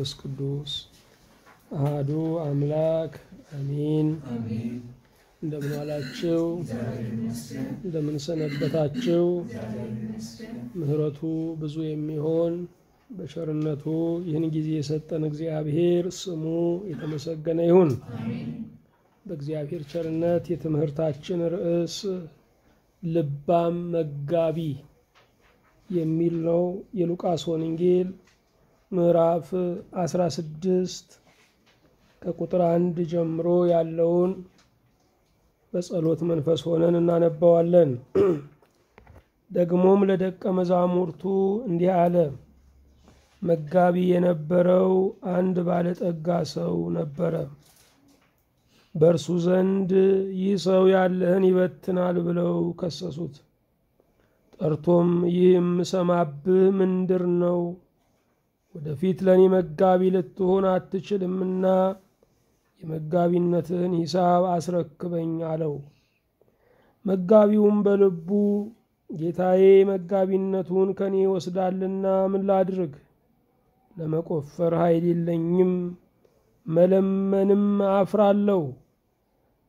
መንፈስ ቅዱስ አህዱ አምላክ አሚን። እንደምን ዋላችሁ? እንደምን ሰነበታችሁ? ምሕረቱ ብዙ የሚሆን በቸርነቱ ይህን ጊዜ የሰጠን እግዚአብሔር ስሙ የተመሰገነ ይሁን። በእግዚአብሔር ቸርነት የትምህርታችን ርዕስ ልባም መጋቢ የሚል ነው። የሉቃስ ወንጌል ምዕራፍ 16 ከቁጥር አንድ ጀምሮ ያለውን በጸሎት መንፈስ ሆነን እናነባዋለን። ደግሞም ለደቀ መዛሙርቱ እንዲህ አለ። መጋቢ የነበረው አንድ ባለጠጋ ሰው ነበረ። በእርሱ ዘንድ ይህ ሰው ያለህን ይበትናል ብለው ከሰሱት። ጠርቶም ይህ የምሰማብህ ምንድር ነው ወደፊት ለእኔ መጋቢ ልትሆን አትችልምና የመጋቢነትህን ሂሳብ አስረክበኝ አለው መጋቢውም በልቡ ጌታዬ መጋቢነቱን ከኔ ወስዳልና ምን ላድርግ ለመቆፈር ኃይል የለኝም መለመንም አፍራለሁ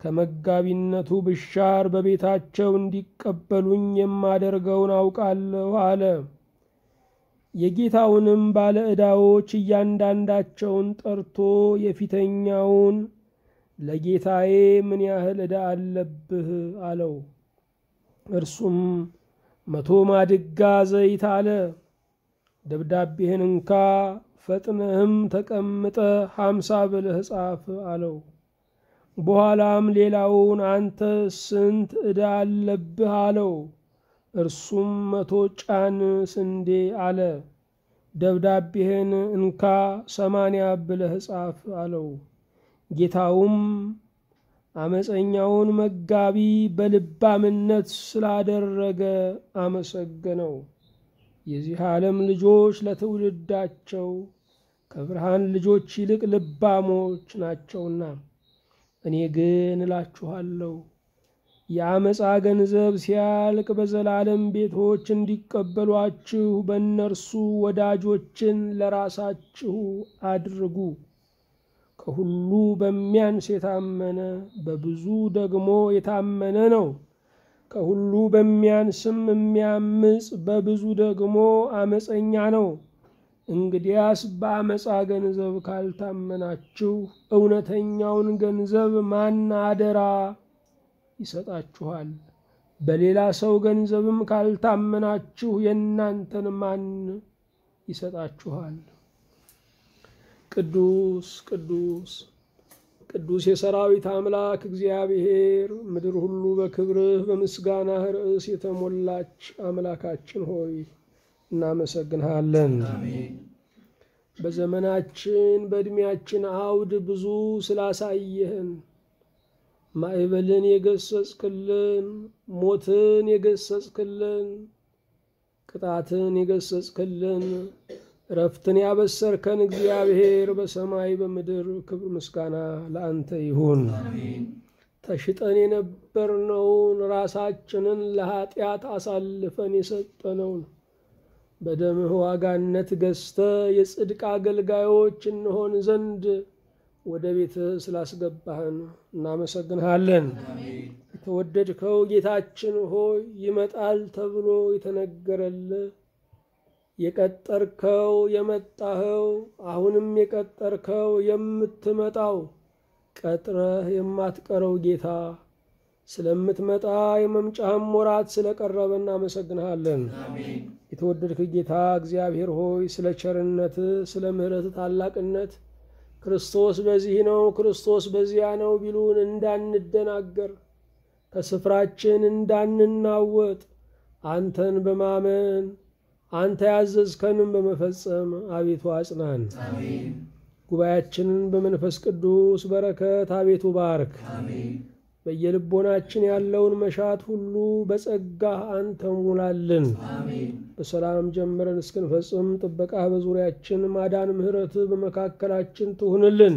ከመጋቢነቱ ብሻር በቤታቸው እንዲቀበሉኝ የማደርገውን አውቃለሁ አለ የጌታውንም ባለ ዕዳዎች እያንዳንዳቸውን ጠርቶ የፊተኛውን ለጌታዬ ምን ያህል ዕዳ አለብህ አለው። እርሱም መቶ ማድጋ ዘይት አለ። ደብዳቤህን እንካ ፈጥነህም ተቀምጠ ሀምሳ ብልህ ጻፍ አለው። በኋላም ሌላውን አንተ ስንት ዕዳ አለብህ አለው። እርሱም መቶ ጫን ስንዴ አለ። ደብዳቤህን እንካ ሰማንያ ብለህ ጻፍ አለው። ጌታውም አመፀኛውን መጋቢ በልባምነት ስላደረገ አመሰገነው። የዚህ ዓለም ልጆች ለትውልዳቸው ከብርሃን ልጆች ይልቅ ልባሞች ናቸውና እኔ ግን እላችኋለሁ የአመፃ ገንዘብ ሲያልቅ በዘላለም ቤቶች እንዲቀበሏችሁ በእነርሱ ወዳጆችን ለራሳችሁ አድርጉ። ከሁሉ በሚያንስ የታመነ በብዙ ደግሞ የታመነ ነው። ከሁሉ በሚያንስም የሚያምፅ በብዙ ደግሞ አመፀኛ ነው። እንግዲያስ በአመፃ ገንዘብ ካልታመናችሁ እውነተኛውን ገንዘብ ማን አደራ ይሰጣችኋል። በሌላ ሰው ገንዘብም ካልታመናችሁ የእናንተን ማን ይሰጣችኋል? ቅዱስ ቅዱስ ቅዱስ የሰራዊት አምላክ እግዚአብሔር ምድር ሁሉ በክብርህ በምስጋናህ ርዕስ የተሞላች አምላካችን ሆይ እናመሰግንሃለን። በዘመናችን በዕድሜያችን አውድ ብዙ ስላሳየህን ማዕበልን የገሰጽክልን፣ ሞትን የገሰጽክልን፣ ቅጣትን የገሰጽክልን፣ እረፍትን ያበሰርከን እግዚአብሔር በሰማይ በምድር ክብር ምስጋና ለአንተ ይሁን። ተሽጠን የነበርነውን ራሳችንን ለኃጢአት አሳልፈን የሰጠነውን በደምህ ዋጋነት ገዝተ የጽድቅ አገልጋዮች እንሆን ዘንድ ወደ ቤት ስላስገባህን እናመሰግንሃለን። የተወደድከው ጌታችን ሆይ ይመጣል ተብሎ የተነገረልህ የቀጠርከው የመጣኸው አሁንም የቀጠርከው የምትመጣው ቀጥረህ የማትቀረው ጌታ ስለምትመጣ የመምጫህም ወራት ስለቀረበ እናመሰግንሃለን። የተወደድክ ጌታ እግዚአብሔር ሆይ ስለ ቸርነት፣ ስለ ምህረት ታላቅነት ክርስቶስ በዚህ ነው፣ ክርስቶስ በዚያ ነው ቢሉን እንዳንደናገር፣ ከስፍራችን እንዳንናወጥ፣ አንተን በማመን አንተ ያዘዝከንም በመፈጸም አቤቱ አጽናን። ጉባኤያችንን በመንፈስ ቅዱስ በረከት አቤቱ ባርክ። በየልቦናችን ያለውን መሻት ሁሉ በጸጋህ አንተ ሙላልን። በሰላም ጀምረን እስክንፈጽም ጥበቃ በዙሪያችን ማዳን ምሕረት በመካከላችን ትሁንልን።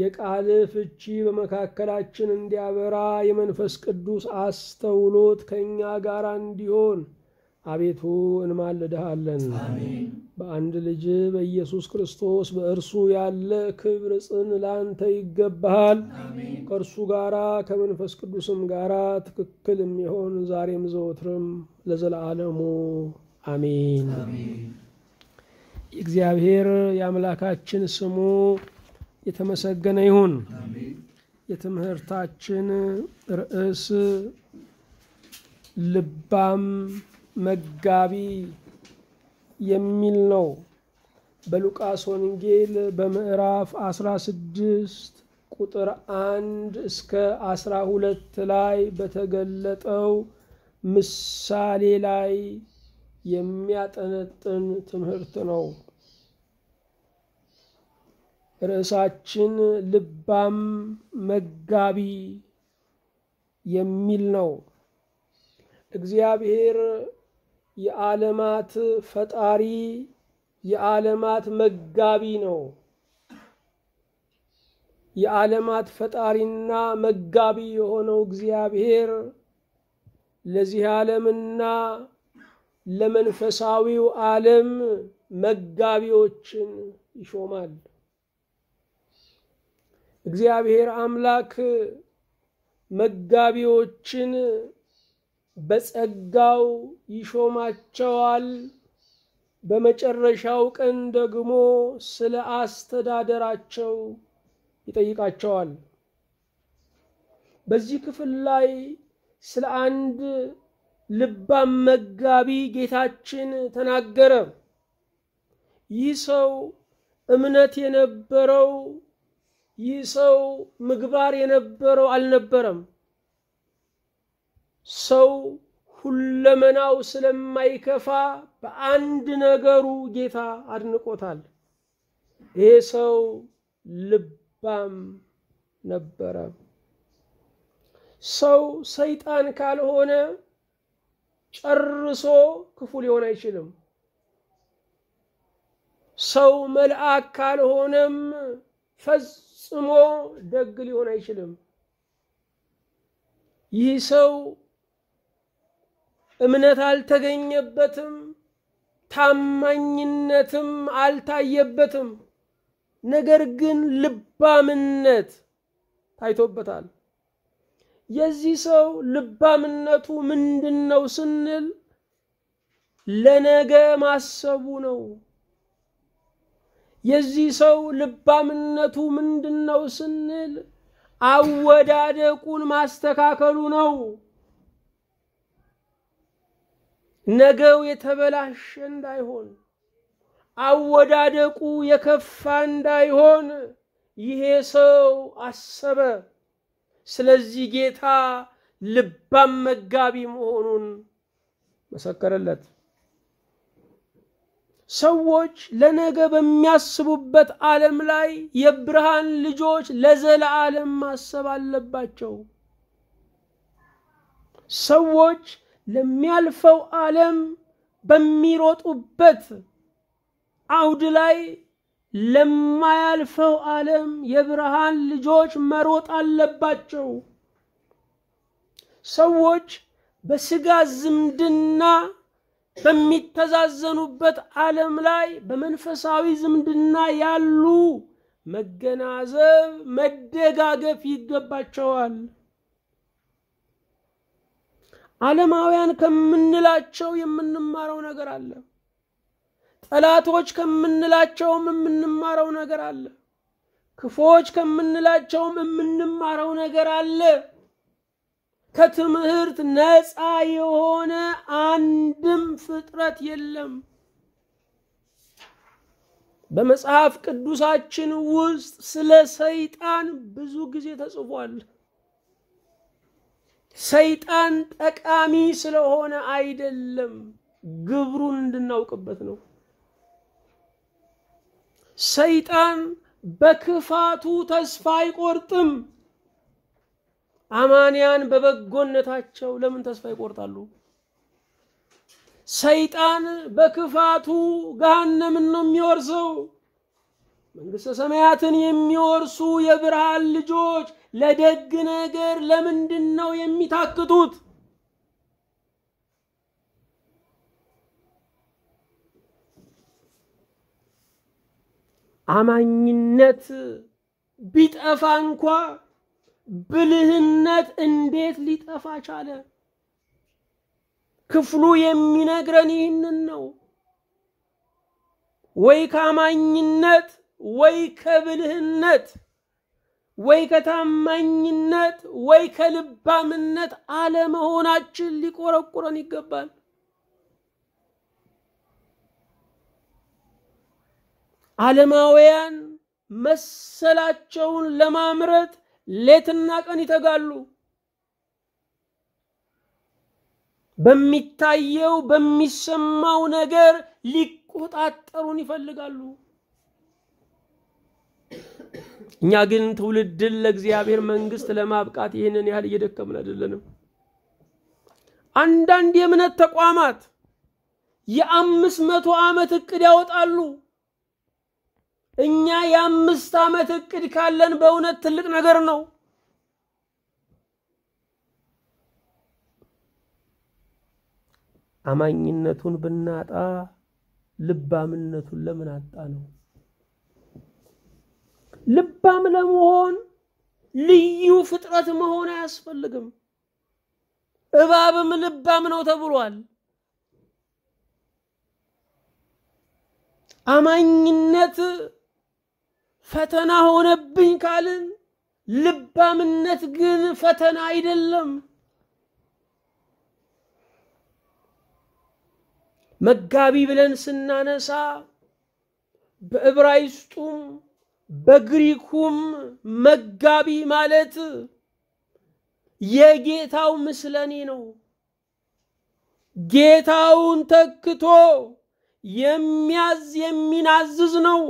የቃል ፍቺ በመካከላችን እንዲያበራ የመንፈስ ቅዱስ አስተውሎት ከእኛ ጋር እንዲሆን አቤቱ እንማልድሃለን። በአንድ ልጅ በኢየሱስ ክርስቶስ በእርሱ ያለ ክብር ጽን ላንተ ይገባሃል። ከእርሱ ጋራ ከመንፈስ ቅዱስም ጋራ ትክክል የሚሆን ዛሬም ዘወትርም ለዘለዓለሙ አሜን። የእግዚአብሔር የአምላካችን ስሙ የተመሰገነ ይሁን። የትምህርታችን ርዕስ ልባም መጋቢ የሚል ነው። በሉቃስ ወንጌል በምዕራፍ 16 ቁጥር 1 እስከ 12 ላይ በተገለጠው ምሳሌ ላይ የሚያጠነጥን ትምህርት ነው። ርዕሳችን ልባም መጋቢ የሚል ነው። እግዚአብሔር የዓለማት ፈጣሪ የዓለማት መጋቢ ነው። የዓለማት ፈጣሪና መጋቢ የሆነው እግዚአብሔር ለዚህ ዓለምና ለመንፈሳዊው ዓለም መጋቢዎችን ይሾማል። እግዚአብሔር አምላክ መጋቢዎችን በጸጋው ይሾማቸዋል። በመጨረሻው ቀን ደግሞ ስለ አስተዳደራቸው ይጠይቃቸዋል። በዚህ ክፍል ላይ ስለ አንድ ልባም መጋቢ ጌታችን ተናገረ። ይህ ሰው እምነት የነበረው ይህ ሰው ምግባር የነበረው አልነበረም። ሰው ሁለመናው ስለማይከፋ በአንድ ነገሩ ጌታ አድንቆታል። ይሄ ሰው ልባም ነበረ። ሰው ሰይጣን ካልሆነ ጨርሶ ክፉ ሊሆን አይችልም። ሰው መልአክ ካልሆነም ፈጽሞ ደግ ሊሆን አይችልም። ይህ ሰው እምነት አልተገኘበትም፣ ታማኝነትም አልታየበትም። ነገር ግን ልባምነት ታይቶበታል። የዚህ ሰው ልባምነቱ ምንድን ነው ስንል ለነገ ማሰቡ ነው። የዚህ ሰው ልባምነቱ ምንድን ነው ስንል አወዳደቁን ማስተካከሉ ነው። ነገው የተበላሸ እንዳይሆን አወዳደቁ የከፋ እንዳይሆን ይሄ ሰው አሰበ። ስለዚህ ጌታ ልባም መጋቢ መሆኑን መሰከረለት። ሰዎች ለነገ በሚያስቡበት ዓለም ላይ የብርሃን ልጆች ለዘለዓለም ማሰብ አለባቸው። ሰዎች ለሚያልፈው ዓለም በሚሮጡበት አውድ ላይ ለማያልፈው ዓለም የብርሃን ልጆች መሮጥ አለባቸው። ሰዎች በስጋ ዝምድና በሚተዛዘኑበት ዓለም ላይ በመንፈሳዊ ዝምድና ያሉ መገናዘብ፣ መደጋገፍ ይገባቸዋል። ዓለማውያን ከምንላቸው የምንማረው ነገር አለ። ጠላቶች ከምንላቸውም የምንማረው ነገር አለ። ክፎች ከምንላቸውም የምንማረው ነገር አለ። ከትምህርት ነፃ የሆነ አንድም ፍጥረት የለም። በመጽሐፍ ቅዱሳችን ውስጥ ስለ ሰይጣን ብዙ ጊዜ ተጽፏል። ሰይጣን ጠቃሚ ስለሆነ አይደለም፣ ግብሩን እንድናውቅበት ነው። ሰይጣን በክፋቱ ተስፋ አይቆርጥም። አማንያን በበጎነታቸው ለምን ተስፋ ይቆርጣሉ? ሰይጣን በክፋቱ ገሃነምን ነው የሚወርሰው። መንግሥተ ሰማያትን የሚወርሱ የብርሃን ልጆች ለደግ ነገር ለምንድን ነው የሚታክቱት? አማኝነት ቢጠፋ እንኳ ብልህነት እንዴት ሊጠፋ ቻለ? ክፍሉ የሚነግረን ይህንን ነው። ወይ ከአማኝነት ወይ ከብልህነት ወይ ከታማኝነት ወይ ከልባምነት አለመሆናችን ሊቆረቁረን ይገባል። ዓለማውያን መሰላቸውን ለማምረት ሌትና ቀን ይተጋሉ። በሚታየው በሚሰማው ነገር ሊቆጣጠሩን ይፈልጋሉ። እኛ ግን ትውልድን ለእግዚአብሔር መንግስት ለማብቃት ይህንን ያህል እየደከምን አይደለንም። አንዳንድ የእምነት ተቋማት የአምስት መቶ ዓመት እቅድ ያወጣሉ። እኛ የአምስት ዓመት እቅድ ካለን በእውነት ትልቅ ነገር ነው። አማኝነቱን ብናጣ ልባምነቱን ለምን አጣ ነው? ልባም ለመሆን ልዩ ፍጥረት መሆን አያስፈልግም። እባብም ልባም ነው ተብሏል። አማኝነት ፈተና ሆነብኝ ካልን ልባምነት ግን ፈተና አይደለም። መጋቢ ብለን ስናነሳ በዕብራይስጡም በግሪኩም መጋቢ ማለት የጌታው ምስለኔ ነው። ጌታውን ተክቶ የሚያዝ የሚናዝዝ ነው።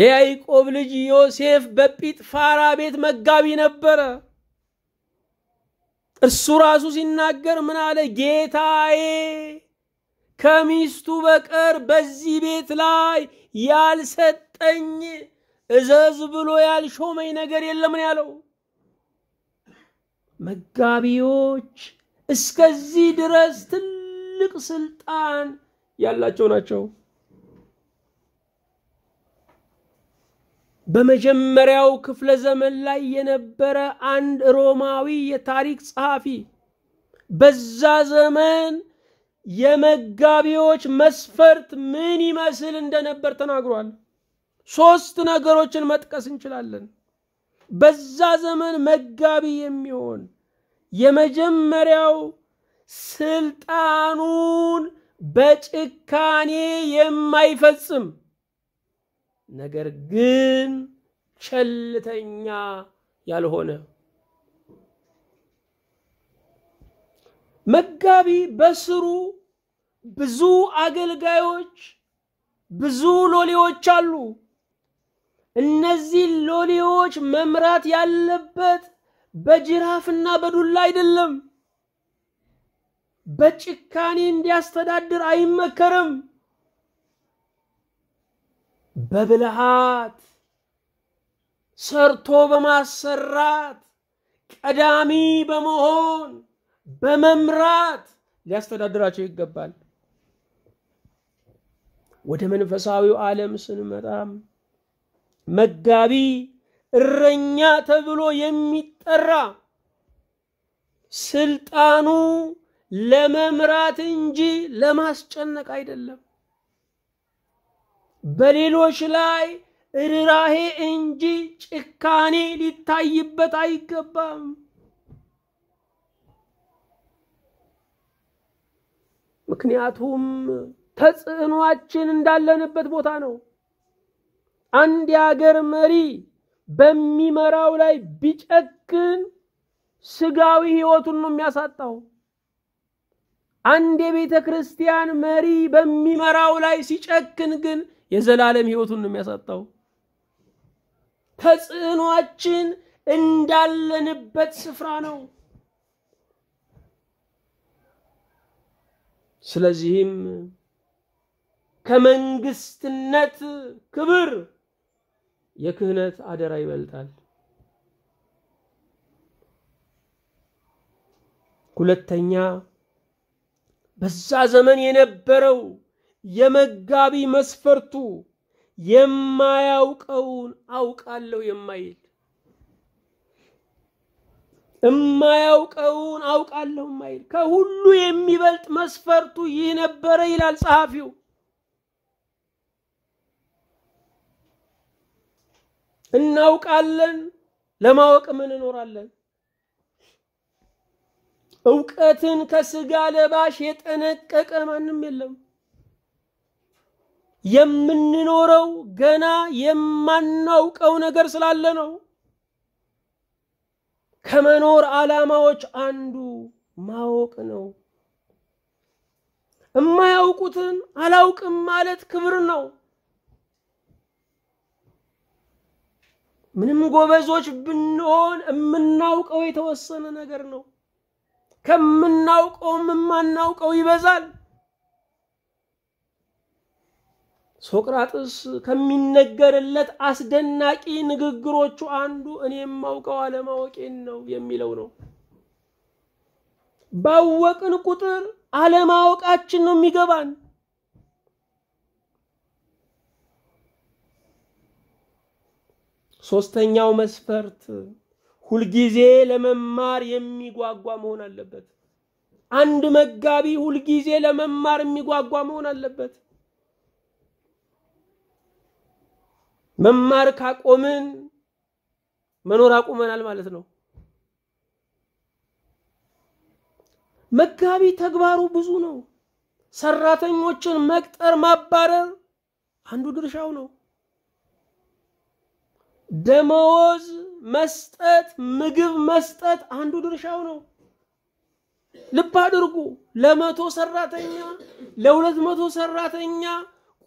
የያዕቆብ ልጅ ዮሴፍ በጲጥፋራ ቤት መጋቢ ነበረ። እርሱ ራሱ ሲናገር ምን አለ? ጌታዬ ከሚስቱ በቀር በዚህ ቤት ላይ ያልሰጠኝ እዘዝ ብሎ ያልሾመኝ ነገር የለም ነው ያለው። መጋቢዎች እስከዚህ ድረስ ትልቅ ስልጣን ያላቸው ናቸው። በመጀመሪያው ክፍለ ዘመን ላይ የነበረ አንድ ሮማዊ የታሪክ ጸሐፊ በዛ ዘመን የመጋቢዎች መስፈርት ምን ይመስል እንደነበር ተናግሯል። ሶስት ነገሮችን መጥቀስ እንችላለን። በዛ ዘመን መጋቢ የሚሆን የመጀመሪያው ስልጣኑን በጭካኔ የማይፈጽም ነገር ግን ቸልተኛ ያልሆነ መጋቢ በስሩ ብዙ አገልጋዮች፣ ብዙ ሎሌዎች አሉ። እነዚህ ሎሌዎች መምራት ያለበት በጅራፍና በዱላ አይደለም። በጭካኔ እንዲያስተዳድር አይመከርም። በብልሃት ሰርቶ በማሰራት ቀዳሚ በመሆን በመምራት ሊያስተዳድራቸው ይገባል። ወደ መንፈሳዊው ዓለም ስንመጣም መጋቢ እረኛ ተብሎ የሚጠራ ስልጣኑ ለመምራት እንጂ ለማስጨነቅ አይደለም። በሌሎች ላይ ርኅራሄ እንጂ ጭካኔ ሊታይበት አይገባም። ምክንያቱም ተጽዕኗችን እንዳለንበት ቦታ ነው። አንድ የአገር መሪ በሚመራው ላይ ቢጨክን ስጋዊ ህይወቱን ነው የሚያሳጣው። አንድ የቤተ ክርስቲያን መሪ በሚመራው ላይ ሲጨክን ግን የዘላለም ህይወቱን ነው የሚያሳጣው። ተጽዕኗችን እንዳለንበት ስፍራ ነው። ስለዚህም ከመንግስትነት ክብር የክህነት አደራ ይበልጣል። ሁለተኛ በዛ ዘመን የነበረው የመጋቢ መስፈርቱ የማያውቀውን አውቃለሁ የማይል እማያውቀውን አውቃለሁ ማይል ከሁሉ የሚበልጥ መስፈርቱ ይህ ነበረ ይላል ጸሐፊው። እናውቃለን፣ ለማወቅ ምን እኖራለን። እውቀትን ከስጋ ለባሽ የጠነቀቀ ማንም የለም። የምንኖረው ገና የማናውቀው ነገር ስላለ ነው። ከመኖር ዓላማዎች አንዱ ማወቅ ነው። እማያውቁትን አላውቅም ማለት ክብር ነው። ምንም ጎበዞች ብንሆን የምናውቀው የተወሰነ ነገር ነው። ከምናውቀውም የማናውቀው ይበዛል። ሶቅራጥስ ከሚነገርለት አስደናቂ ንግግሮቹ አንዱ እኔ የማውቀው አለማወቄን ነው የሚለው ነው። ባወቅን ቁጥር አለማወቃችን ነው የሚገባን። ሶስተኛው መስፈርት ሁልጊዜ ለመማር የሚጓጓ መሆን አለበት። አንድ መጋቢ ሁልጊዜ ለመማር የሚጓጓ መሆን አለበት። መማር ካቆምን መኖር አቁመናል ማለት ነው። መጋቢ ተግባሩ ብዙ ነው። ሰራተኞችን መቅጠር፣ ማባረር አንዱ ድርሻው ነው። ደመወዝ መስጠት፣ ምግብ መስጠት አንዱ ድርሻው ነው። ልብ አድርጉ። ለመቶ ሰራተኛ ለሁለት መቶ ሰራተኛ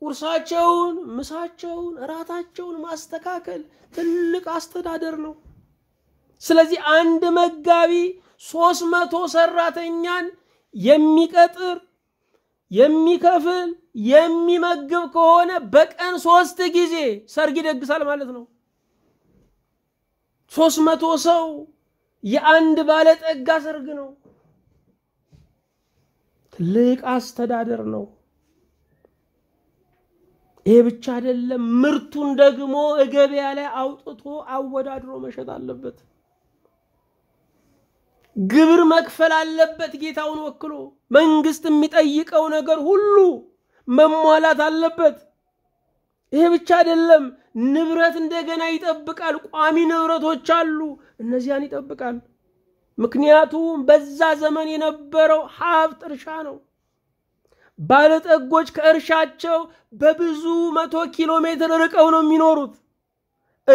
ቁርሳቸውን፣ ምሳቸውን፣ እራታቸውን ማስተካከል ትልቅ አስተዳደር ነው። ስለዚህ አንድ መጋቢ ሶስት መቶ ሰራተኛን የሚቀጥር የሚከፍል የሚመግብ ከሆነ በቀን ሶስት ጊዜ ሰርግ ይደግሳል ማለት ነው። ሶስት መቶ ሰው የአንድ ባለጠጋ ሰርግ ነው። ትልቅ አስተዳደር ነው። ይሄ ብቻ አይደለም፣ ምርቱን ደግሞ ገበያ ላይ አውጥቶ አወዳድሮ መሸጥ አለበት። ግብር መክፈል አለበት። ጌታውን ወክሎ መንግስት የሚጠይቀው ነገር ሁሉ መሟላት አለበት። ይሄ ብቻ አይደለም፣ ንብረት እንደገና ይጠብቃል። ቋሚ ንብረቶች አሉ፣ እነዚያን ይጠብቃል። ምክንያቱም በዛ ዘመን የነበረው ሀብት እርሻ ነው። ባለጠጎች ከእርሻቸው በብዙ መቶ ኪሎ ሜትር ርቀው ነው የሚኖሩት።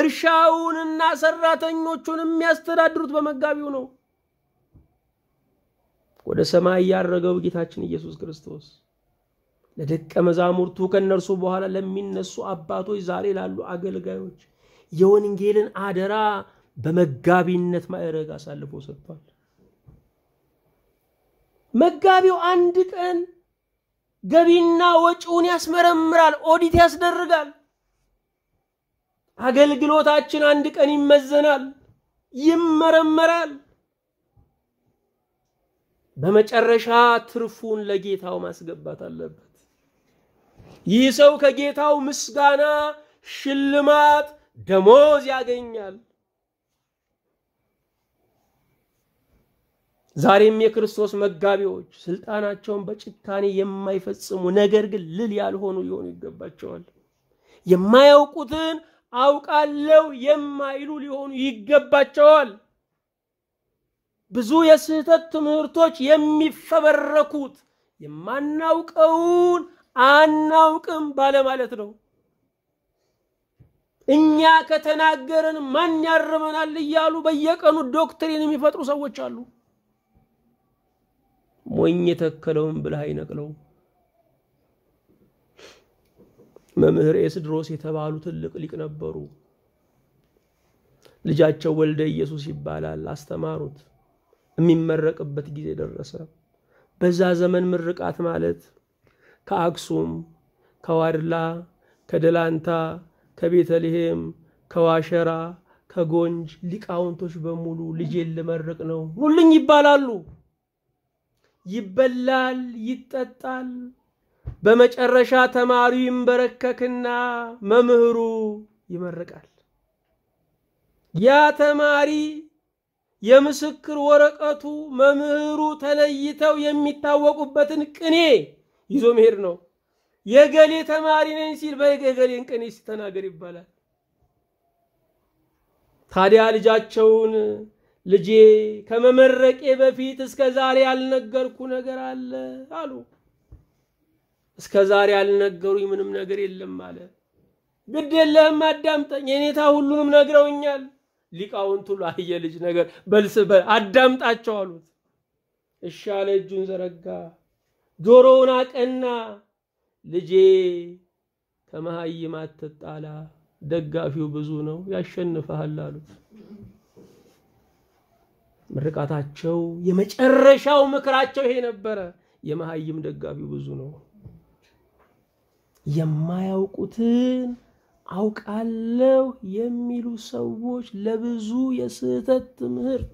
እርሻውንና ሰራተኞቹን የሚያስተዳድሩት በመጋቢው ነው። ወደ ሰማይ ያረገው ጌታችን ኢየሱስ ክርስቶስ ለደቀ መዛሙርቱ ከእነርሱ በኋላ ለሚነሱ አባቶች ዛሬ ላሉ አገልጋዮች የወንጌልን አደራ በመጋቢነት ማዕረግ አሳልፎ ሰጥቷል። መጋቢው አንድ ቀን ገቢና ወጪውን ያስመረምራል፣ ኦዲት ያስደርጋል። አገልግሎታችን አንድ ቀን ይመዘናል፣ ይመረመራል። በመጨረሻ ትርፉን ለጌታው ማስገባት አለበት። ይህ ሰው ከጌታው ምስጋና፣ ሽልማት፣ ደሞዝ ያገኛል። ዛሬም የክርስቶስ መጋቢዎች ስልጣናቸውን በጭካኔ የማይፈጽሙ ነገር ግን ልል ያልሆኑ ሊሆኑ ይገባቸዋል። የማያውቁትን አውቃለው የማይሉ ሊሆኑ ይገባቸዋል። ብዙ የስህተት ትምህርቶች የሚፈበረኩት የማናውቀውን አናውቅም ባለማለት ነው። እኛ ከተናገረን ማን ያርመናል እያሉ በየቀኑ ዶክትሪን የሚፈጥሩ ሰዎች አሉ። ሞኝ የተከለውን ብልህ አይነቅለው። መምህር ኤስድሮስ የተባሉ ትልቅ ሊቅ ነበሩ። ልጃቸው ወልደ ኢየሱስ ይባላል። አስተማሩት። የሚመረቅበት ጊዜ ደረሰ። በዛ ዘመን ምርቃት ማለት ከአክሱም፣ ከዋድላ፣ ከደላንታ፣ ከቤተልሔም፣ ከዋሸራ፣ ከጎንጅ ሊቃውንቶች በሙሉ ልጄን ልመርቅ ነው ኑልኝ ይባላሉ። ይበላል፣ ይጠጣል። በመጨረሻ ተማሪው ይንበረከክና መምህሩ ይመርቃል። ያ ተማሪ የምስክር ወረቀቱ መምህሩ ተለይተው የሚታወቁበትን ቅኔ ይዞ መሄድ ነው። የገሌ ተማሪ ነኝ ሲል በየገሌን ቅኔ ሲተናገር ይባላል። ታዲያ ልጃቸውን ልጄ ከመመረቄ በፊት እስከ ዛሬ ያልነገርኩ ነገር አለ አሉ። እስከ ዛሬ ያልነገሩኝ ምንም ነገር የለም አለ። ግድ የለህም አዳምጠኝ፣ የኔታ ሁሉንም ነግረውኛል። ሊቃውንቱ አየ ልጅ ነገር በልስ አዳምጣቸው አሉት። እሺ አለ። እጁን ዘረጋ፣ ጆሮውን አቀና። ልጄ ከመሃይም አትጣላ፣ ደጋፊው ብዙ ነው፣ ያሸንፈሃል አሉት። ምርቃታቸው፣ የመጨረሻው ምክራቸው ይሄ ነበረ። የመሀይም ደጋፊው ብዙ ነው። የማያውቁትን አውቃለሁ የሚሉ ሰዎች ለብዙ የስህተት ትምህርት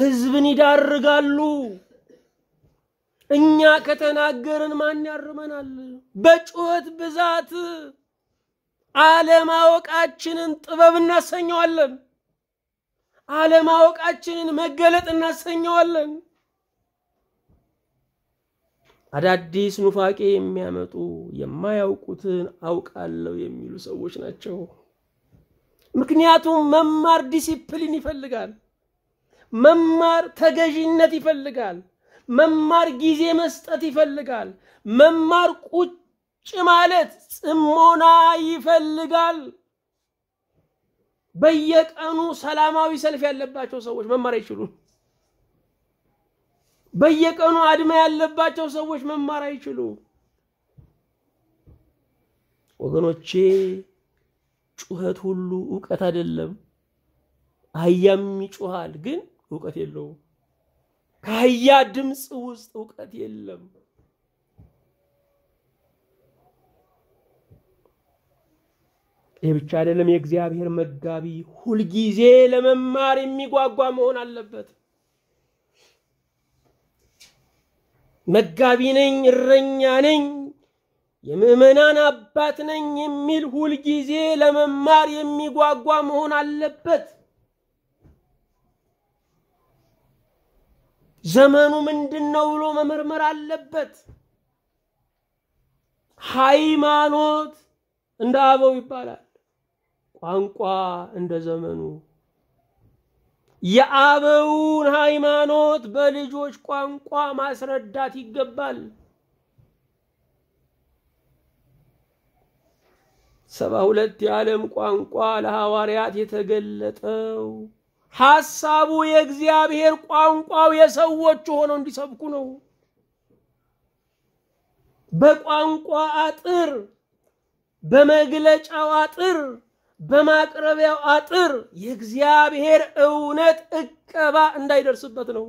ህዝብን ይዳርጋሉ። እኛ ከተናገርን ማን ያርመናል? በጩኸት ብዛት አለማወቃችንን ጥበብ እናሰኘዋለን። አለማወቃችንን መገለጥ እናሰኘዋለን። አዳዲስ ኑፋቄ የሚያመጡ የማያውቁትን አውቃለሁ የሚሉ ሰዎች ናቸው። ምክንያቱም መማር ዲሲፕሊን ይፈልጋል። መማር ተገዥነት ይፈልጋል። መማር ጊዜ መስጠት ይፈልጋል። መማር ቁጭ ማለት ጽሞና ይፈልጋል። በየቀኑ ሰላማዊ ሰልፍ ያለባቸው ሰዎች መማር አይችሉም። በየቀኑ አድማ ያለባቸው ሰዎች መማር አይችሉም። ወገኖቼ ጩኸት ሁሉ እውቀት አይደለም። አህያም ይጮሃል፣ ግን እውቀት የለውም። ከአህያ ድምፅ ውስጥ እውቀት የለም። ይህ ብቻ አይደለም። የእግዚአብሔር መጋቢ ሁልጊዜ ለመማር የሚጓጓ መሆን አለበት። መጋቢ ነኝ፣ እረኛ ነኝ፣ የምእመናን አባት ነኝ የሚል ሁልጊዜ ለመማር የሚጓጓ መሆን አለበት። ዘመኑ ምንድን ነው ብሎ መመርመር አለበት። ሃይማኖት እንደ አበው ይባላል። ቋንቋ እንደ ዘመኑ የአበውን ሃይማኖት በልጆች ቋንቋ ማስረዳት ይገባል። ሰባ ሁለት የዓለም ቋንቋ ለሐዋርያት የተገለጠው ሐሳቡ የእግዚአብሔር ቋንቋው የሰዎች ሆነው እንዲሰብኩ ነው። በቋንቋ አጥር፣ በመግለጫው አጥር በማቅረቢያው አጥር የእግዚአብሔር እውነት እቀባ እንዳይደርስበት ነው።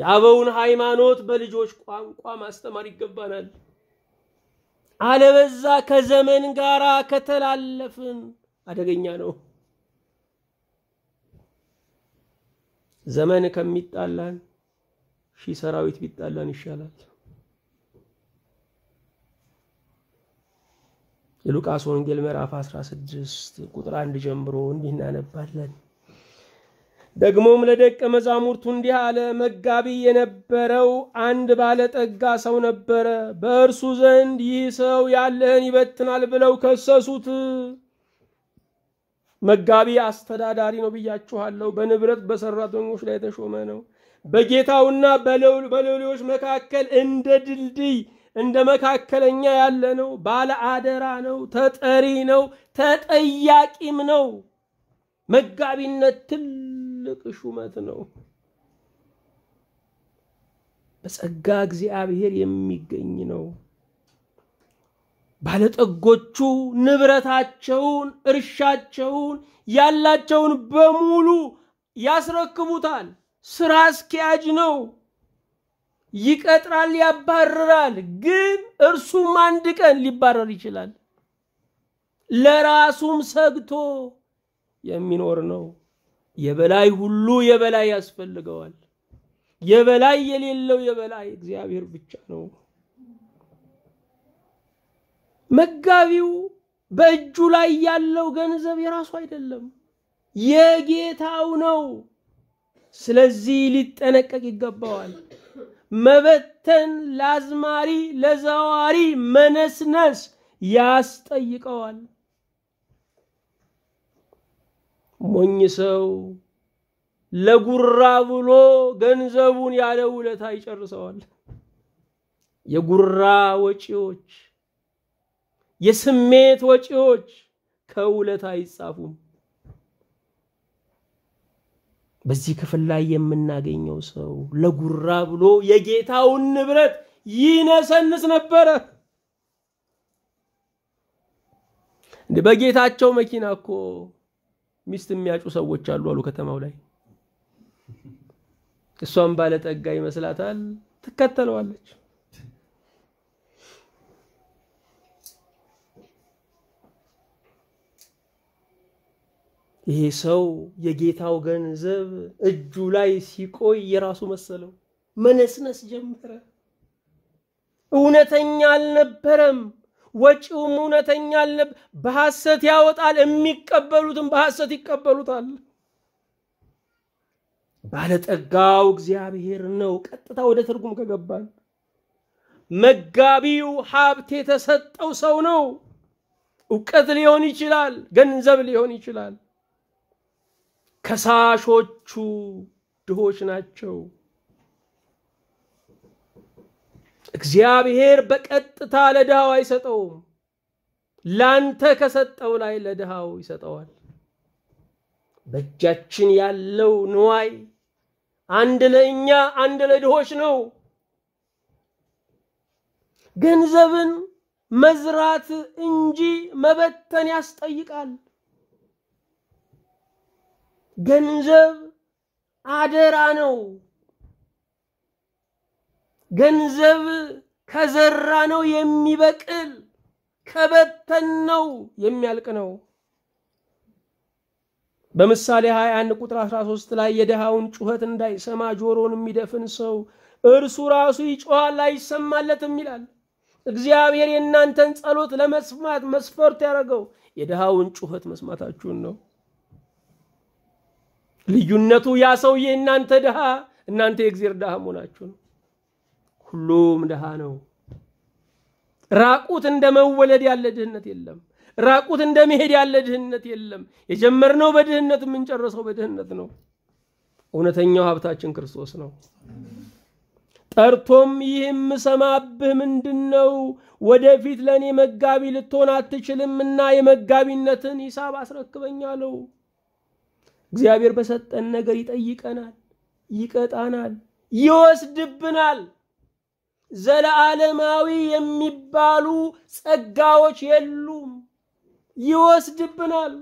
የአበውን ሃይማኖት በልጆች ቋንቋ ማስተማር ይገባናል። አለበዛ ከዘመን ጋር ከተላለፍን አደገኛ ነው። ዘመን ከሚጣላን ሺህ ሰራዊት ቢጣላን ይሻላል። የሉቃስ ወንጌል ምዕራፍ 16 ቁጥር 1 ጀምሮ እንዲህ እናነባለን። ደግሞም ለደቀ መዛሙርቱ እንዲህ አለ፣ መጋቢ የነበረው አንድ ባለጠጋ ሰው ነበረ። በእርሱ ዘንድ ይህ ሰው ያለህን ይበትናል ብለው ከሰሱት። መጋቢ አስተዳዳሪ ነው ብያችኋለሁ። በንብረት በሰራተኞች ላይ የተሾመ ነው። በጌታውና በሌሎች መካከል እንደ ድልድይ እንደ መካከለኛ ያለ ነው። ባለ አደራ ነው። ተጠሪ ነው። ተጠያቂም ነው። መጋቢነት ትልቅ ሹመት ነው። በጸጋ እግዚአብሔር የሚገኝ ነው። ባለጠጎቹ ንብረታቸውን፣ እርሻቸውን፣ ያላቸውን በሙሉ ያስረክቡታል። ስራ አስኪያጅ ነው። ይቀጥራል፣ ያባርራል። ግን እርሱም አንድ ቀን ሊባረር ይችላል። ለራሱም ሰግቶ የሚኖር ነው። የበላይ ሁሉ የበላይ ያስፈልገዋል። የበላይ የሌለው የበላይ እግዚአብሔር ብቻ ነው። መጋቢው በእጁ ላይ ያለው ገንዘብ የራሱ አይደለም፣ የጌታው ነው። ስለዚህ ሊጠነቀቅ ይገባዋል። መበተን ለአዝማሪ ለዘዋሪ መነስነስ ያስጠይቀዋል። ሞኝ ሰው ለጉራ ብሎ ገንዘቡን ያለ ውለታ ይጨርሰዋል። የጉራ ወጪዎች፣ የስሜት ወጪዎች ከውለታ አይጻፉም። በዚህ ክፍል ላይ የምናገኘው ሰው ለጉራ ብሎ የጌታውን ንብረት ይነሰንስ ነበረ። በጌታቸው መኪና እኮ ሚስት የሚያጩ ሰዎች አሉ አሉ ከተማው ላይ። እሷም ባለጠጋ ይመስላታል፣ ትከተለዋለች። ይሄ ሰው የጌታው ገንዘብ እጁ ላይ ሲቆይ የራሱ መሰለው፣ መነስነስ ጀመረ። እውነተኛ አልነበረም፣ ወጪውም እውነተኛ አልነበ በሐሰት ያወጣል፣ የሚቀበሉትም በሐሰት ይቀበሉታል። ባለጠጋው እግዚአብሔር ነው። ቀጥታ ወደ ትርጉም ከገባን መጋቢው ሀብት የተሰጠው ሰው ነው። እውቀት ሊሆን ይችላል፣ ገንዘብ ሊሆን ይችላል፣ ከሳሾቹ ድሆች ናቸው። እግዚአብሔር በቀጥታ ለድሃው አይሰጠውም። ላንተ ከሰጠው ላይ ለድሃው ይሰጠዋል። በእጃችን ያለው ንዋይ አንድ ለእኛ አንድ ለድሆች ነው። ገንዘብን መዝራት እንጂ መበተን ያስጠይቃል። ገንዘብ አደራ ነው። ገንዘብ ከዘራ ነው የሚበቅል፣ ከበተን ነው የሚያልቅ ነው። በምሳሌ 21 ቁጥር 13 ላይ የድሃውን ጩኸት እንዳይሰማ ጆሮን የሚደፍን ሰው እርሱ ራሱ ይጮኻል አይሰማለትም ይላል። እግዚአብሔር የእናንተን ጸሎት ለመስማት መስፈርት ያደረገው የድሃውን ጩኸት መስማታችሁን ነው። ልዩነቱ ያ ሰውዬ እናንተ ድሃ እናንተ የእግዜር ድሃ መሆናችሁ ነው። ሁሉም ድሃ ነው። ራቁት እንደ መወለድ ያለ ድህነት የለም። ራቁት እንደ መሄድ ያለ ድህነት የለም። የጀመርነው በድህነት የምንጨርሰው በድህነት ነው። እውነተኛው ሀብታችን ክርስቶስ ነው። ጠርቶም ይህ የምሰማብህ ምንድን ነው? ወደፊት ለእኔ መጋቢ ልትሆን አትችልምና የመጋቢነትን ሂሳብ አስረክበኛለው። እግዚአብሔር በሰጠን ነገር ይጠይቀናል፣ ይቀጣናል፣ ይወስድብናል። ዘለዓለማዊ የሚባሉ ጸጋዎች የሉም። ይወስድብናል።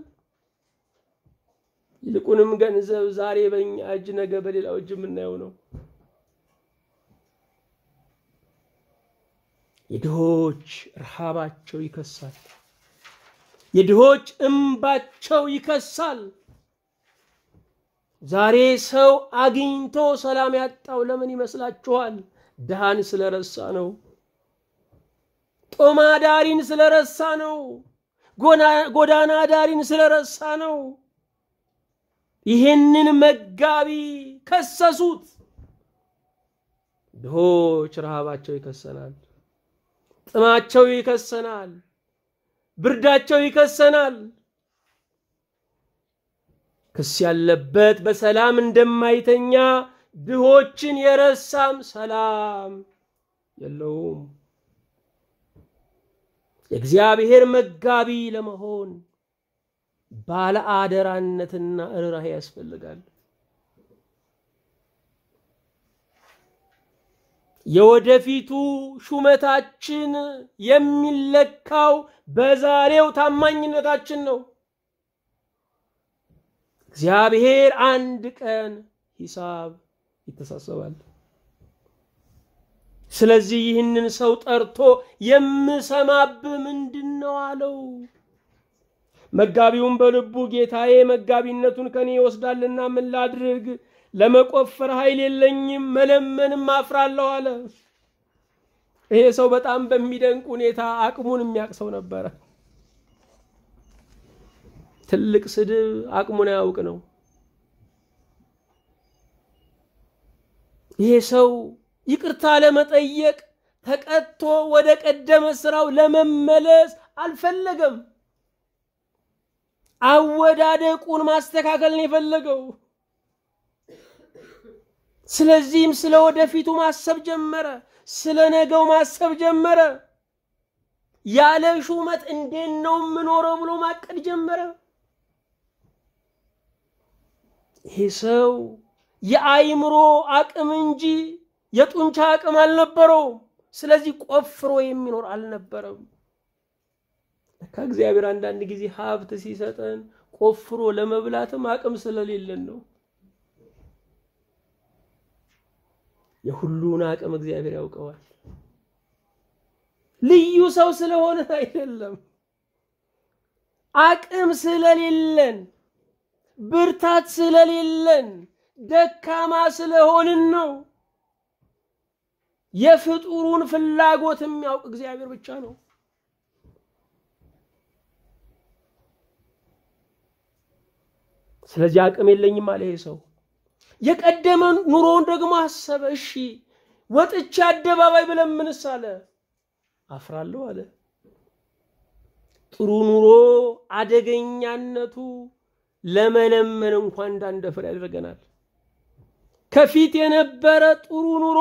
ይልቁንም ገንዘብ ዛሬ በእኛ እጅ ነገ በሌላው እጅ የምናየው ነው። የድሆች ረሃባቸው ይከሳል። የድሆች እምባቸው ይከሳል። ዛሬ ሰው አግኝቶ ሰላም ያጣው ለምን ይመስላችኋል? ድሃን ስለረሳ ነው። ጦማ ዳሪን ስለረሳ ነው። ጎዳና ዳሪን ስለረሳ ነው። ይህንን መጋቢ ከሰሱት። ድሆች ረሃባቸው ይከሰናል፣ ጥማቸው ይከሰናል፣ ብርዳቸው ይከሰናል። ክስ ያለበት በሰላም እንደማይተኛ ድሆችን የረሳም ሰላም የለውም። የእግዚአብሔር መጋቢ ለመሆን ባለ አደራነትና ርኅራኄ ያስፈልጋል። የወደፊቱ ሹመታችን የሚለካው በዛሬው ታማኝነታችን ነው። እግዚአብሔር አንድ ቀን ሂሳብ ይተሳሰባል። ስለዚህ ይህንን ሰው ጠርቶ የምሰማብ ምንድን ነው አለው። መጋቢውን በልቡ ጌታዬ መጋቢነቱን ከኔ ይወስዳልና ምን ላድርግ? ለመቆፈር ኃይል የለኝም፣ መለመንም አፍራለሁ አለ። ይሄ ሰው በጣም በሚደንቅ ሁኔታ አቅሙን የሚያቅሰው ነበረ። ትልቅ ስድብ አቅሙን አያውቅ ነው። ይሄ ሰው ይቅርታ ለመጠየቅ ተቀጥቶ ወደ ቀደመ ስራው ለመመለስ አልፈለገም። አወዳደቁን ማስተካከል ነው የፈለገው። ስለዚህም ስለ ወደፊቱ ማሰብ ጀመረ፣ ስለ ነገው ማሰብ ጀመረ። ያለ ሹመት እንዴት ነው የምኖረው ብሎ ማቀድ ጀመረ። ይሄ ሰው የአይምሮ አቅም እንጂ የጡንቻ አቅም አልነበረውም። ስለዚህ ቆፍሮ የሚኖር አልነበረም። ለካ እግዚአብሔር አንዳንድ ጊዜ ሀብት ሲሰጠን ቆፍሮ ለመብላትም አቅም ስለሌለን ነው። የሁሉን አቅም እግዚአብሔር ያውቀዋል። ልዩ ሰው ስለሆነ አይደለም፣ አቅም ስለሌለን ብርታት ስለሌለን ደካማ ስለሆንን ነው። የፍጡሩን ፍላጎት የሚያውቅ እግዚአብሔር ብቻ ነው። ስለዚህ አቅም የለኝም አለ ይሄ ሰው። የቀደመ ኑሮውን ደግሞ አሰበ። እሺ ወጥቼ አደባባይ ብለን ምንስ አለ አፍራለሁ አለ። ጥሩ ኑሮ አደገኛነቱ ለመለመን እንኳን እንዳንደፍር ያደርገናል። ከፊት የነበረ ጥሩ ኑሮ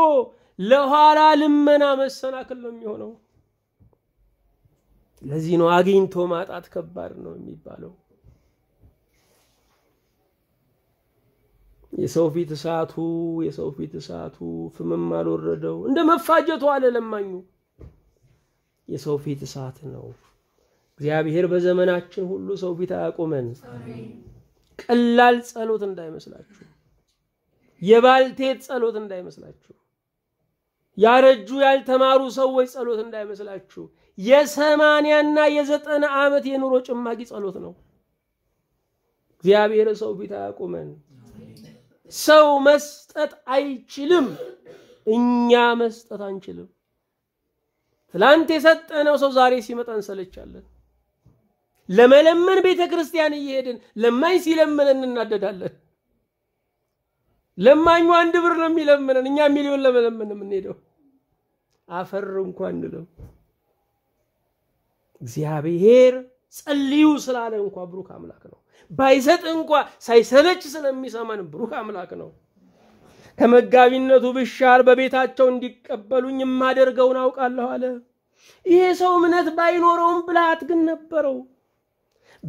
ለኋላ ልመና መሰናክል ነው የሚሆነው። ለዚህ ነው አግኝቶ ማጣት ከባድ ነው የሚባለው። የሰው ፊት እሳቱ የሰው ፊት እሳቱ ፍምም አልወረደው እንደ መፋጀቱ አለ ለማኙ። የሰው ፊት እሳት ነው። እግዚአብሔር በዘመናችን ሁሉ ሰው ፊት አያቆመን። ቀላል ጸሎት እንዳይመስላችሁ፣ የባልቴት ጸሎት እንዳይመስላችሁ፣ ያረጁ ያልተማሩ ሰዎች ጸሎት እንዳይመስላችሁ። የሰማንያና የዘጠና ዓመት የኑሮ ጭማቂ ጸሎት ነው። እግዚአብሔር ሰው ፊት አያቁመን። ሰው መስጠት አይችልም፣ እኛ መስጠት አንችልም። ትላንት የሰጠነው ሰው ዛሬ ሲመጣ እንሰለቻለን። ለመለመን ቤተ ክርስቲያን እየሄድን ለማኝ ሲለምነን እናደዳለን። ለማኙ አንድ ብር ነው የሚለምነን፣ እኛ ሚሊዮን ለመለመን የምንሄደው። አፈር እንኳ እንለው እግዚአብሔር ጸልዩ ስላለ እንኳ ብሩክ አምላክ ነው። ባይሰጥ እንኳ ሳይሰለች ስለሚሰማን ብሩክ አምላክ ነው። ከመጋቢነቱ ብሻል በቤታቸው እንዲቀበሉኝ የማደርገውን አውቃለሁ አለ። ይሄ ሰው እምነት ባይኖረውም ብልሃት ግን ነበረው።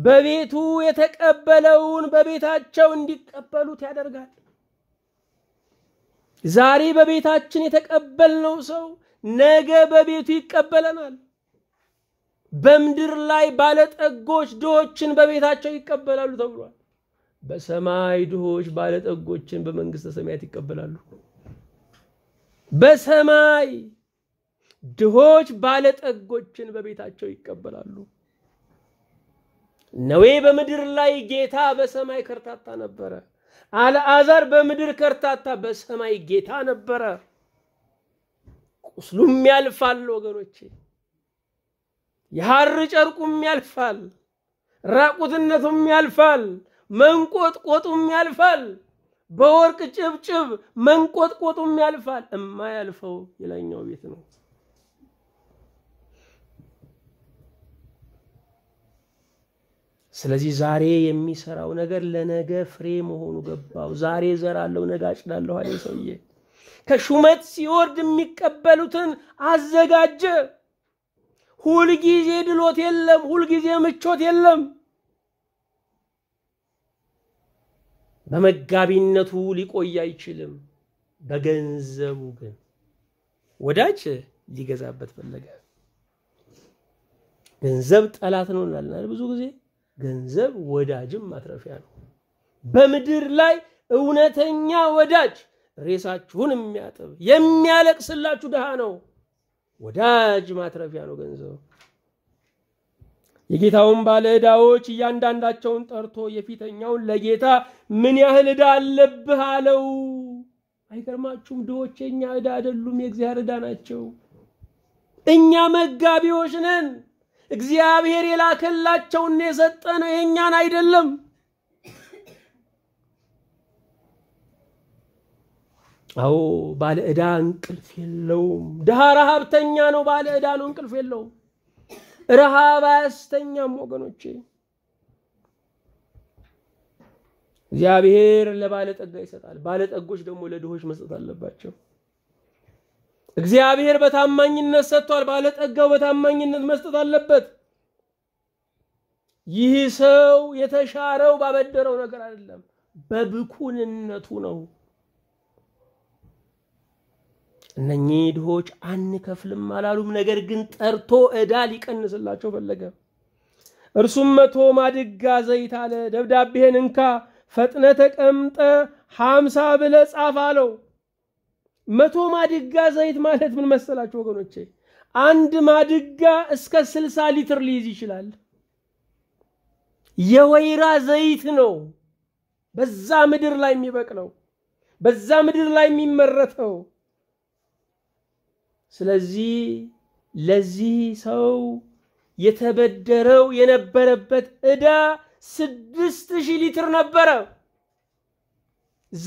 በቤቱ የተቀበለውን በቤታቸው እንዲቀበሉት ያደርጋል። ዛሬ በቤታችን የተቀበልነው ሰው ነገ በቤቱ ይቀበለናል። በምድር ላይ ባለጠጎች ድሆችን በቤታቸው ይቀበላሉ ተብሏል። በሰማይ ድሆች ባለጠጎችን በመንግስተ ሰማያት ይቀበላሉ። በሰማይ ድሆች ባለጠጎችን በቤታቸው ይቀበላሉ። ነዌ በምድር ላይ ጌታ በሰማይ ከርታታ ነበረ። አልአዛር በምድር ከርታታ በሰማይ ጌታ ነበረ። ቁስሉም ያልፋል ወገኖቼ፣ የሐር ጨርቁም ያልፋል፣ ራቁትነቱም ያልፋል፣ መንቆጥቆጡም ያልፋል፣ በወርቅ ጭብጭብ መንቆጥቆጡም ያልፋል። እማያልፈው የላይኛው ቤት ነው። ስለዚህ ዛሬ የሚሰራው ነገር ለነገ ፍሬ መሆኑ ገባው። ዛሬ ዘራለሁ ነገ አጭዳለሁ አለ ሰውዬ። ከሹመት ሲወርድ የሚቀበሉትን አዘጋጀ። ሁልጊዜ ድሎት የለም፣ ሁልጊዜ ምቾት የለም። በመጋቢነቱ ሊቆይ አይችልም። በገንዘቡ ግን ወዳጅ ሊገዛበት ፈለገ። ገንዘብ ጠላት ነው እንላለን ብዙ ጊዜ ገንዘብ ወዳጅም ማትረፊያ ነው። በምድር ላይ እውነተኛ ወዳጅ ሬሳችሁን የሚያጥብ የሚያለቅስላችሁ ድሃ ነው። ወዳጅ ማትረፊያ ነው ገንዘብ። የጌታውን ባለ ዕዳዎች እያንዳንዳቸውን ጠርቶ የፊተኛውን ለጌታ ምን ያህል ዕዳ አለብህ አለው። አይገርማችሁም? ድሆች የእኛ ዕዳ አይደሉም፣ የእግዚአብሔር ዕዳ ናቸው። እኛ መጋቢዎች ነን። እግዚአብሔር የላከላቸውን ነው የእኛን አይደለም። አዎ ባለ ዕዳ እንቅልፍ የለውም። ድሃ ረሃብተኛ ነው። ባለ ዕዳ ነው፣ እንቅልፍ የለውም። ረሃብ አያስተኛም ወገኖቼ። እግዚአብሔር ለባለጠጋ ይሰጣል። ባለጠጎች ደግሞ ለድሆች መስጠት አለባቸው። እግዚአብሔር በታማኝነት ሰጥቷል። ባለጠጋው በታማኝነት መስጠት አለበት። ይህ ሰው የተሻረው ባበደረው ነገር አይደለም፣ በብኩንነቱ ነው። እነኚህ ድሆች አንከፍልም አላሉም። ነገር ግን ጠርቶ ዕዳ ሊቀንስላቸው ፈለገ። እርሱም መቶ ማድጋ ዘይት አለ። ደብዳቤህን እንካ፣ ፈጥነ ተቀምጠ ሀምሳ ብለ ጻፍ አለው። መቶ ማድጋ ዘይት ማለት ምን መሰላችሁ ወገኖቼ? አንድ ማድጋ እስከ ስልሳ ሊትር ሊይዝ ይችላል። የወይራ ዘይት ነው በዛ ምድር ላይ የሚበቅለው በዛ ምድር ላይ የሚመረተው። ስለዚህ ለዚህ ሰው የተበደረው የነበረበት ዕዳ ስድስት ሺህ ሊትር ነበረ።